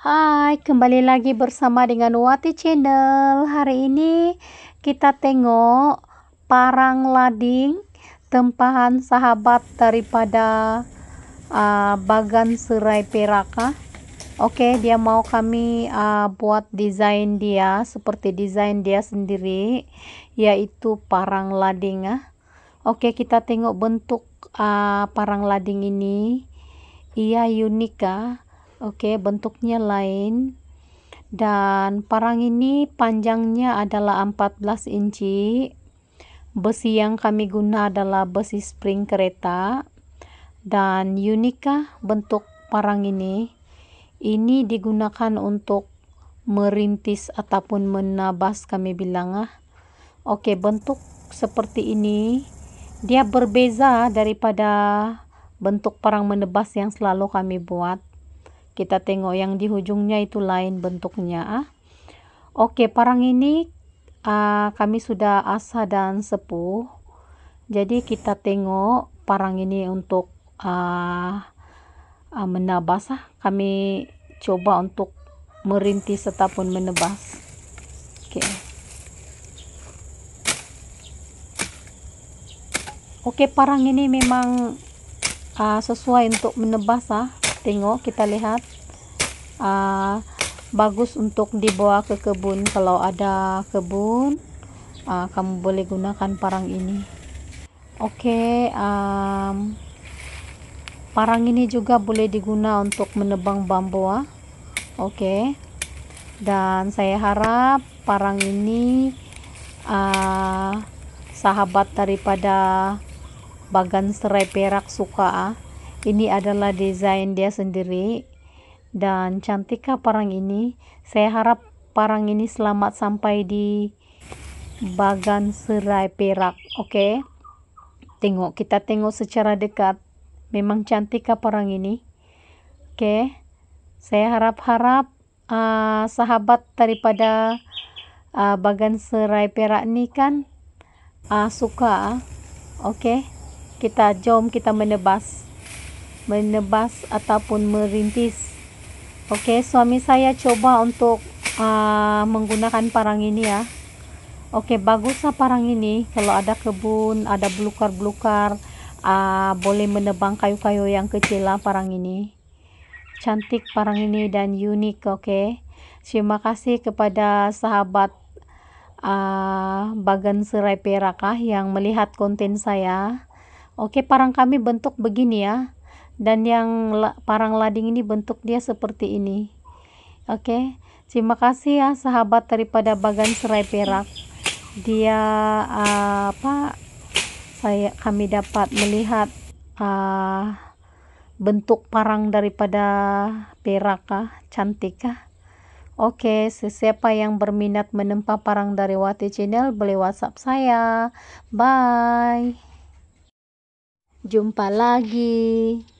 Hai, kembali lagi bersama dengan Wati Channel. Hari ini kita tengok parang lading tempahan sahabat daripada uh, Bagan Serai Peraka. Oke, dia mau kami uh, buat desain dia seperti desain dia sendiri yaitu parang lading ah. Oke, kita tengok bentuk uh, parang lading ini. Ia unik Oke, okay, bentuknya lain. Dan parang ini panjangnya adalah 14 inci. Besi yang kami guna adalah besi spring kereta. Dan unikah bentuk parang ini? Ini digunakan untuk merintis ataupun menabas kami bilang ah. Oke, okay, bentuk seperti ini dia berbeza daripada bentuk parang menebas yang selalu kami buat kita tengok yang di hujungnya itu lain bentuknya. Ah. Oke, parang ini uh, kami sudah asah dan sepuh. Jadi kita tengok parang ini untuk uh, ah, uh, ah, menabas. Ah. Kami coba untuk merintis ataupun menebas. Oke. Okay. Oke, okay, parang ini memang uh, sesuai untuk menebas ah tengok kita lihat uh, bagus untuk dibawa ke kebun kalau ada kebun uh, kamu boleh gunakan parang ini oke okay, ah, um, parang ini juga boleh diguna untuk menebang bambu oke okay. dan saya harap parang ini uh, sahabat daripada bagan serai perak suka ah ini adalah desain dia sendiri dan cantikkah parang ini saya harap parang ini selamat sampai di bagan serai perak oke okay? tengok kita tengok secara dekat memang cantikkah parang ini oke okay? saya harap-harap uh, sahabat daripada uh, bagan serai perak ini kan uh, suka oke okay? kita jom kita menebas menebas ataupun merintis. Oke, suami saya coba untuk uh, menggunakan parang ini ya. Oke, okay, baguslah parang ini kalau ada kebun, ada belukar-belukar, uh, boleh menebang kayu-kayu yang kecil lah parang ini. Cantik parang ini dan unik, oke. Okay? Terima kasih kepada sahabat uh, Bagan Serai Perakah yang melihat konten saya. Oke, parang kami bentuk begini ya dan yang parang lading ini bentuk dia seperti ini oke okay? terima kasih ya sahabat daripada bagan serai perak dia uh, apa saya kami dapat melihat uh, bentuk parang daripada perak kah cantik kah Oke, okay, sesiapa yang berminat menempa parang dari Wati Channel, boleh WhatsApp saya. Bye. Jumpa lagi.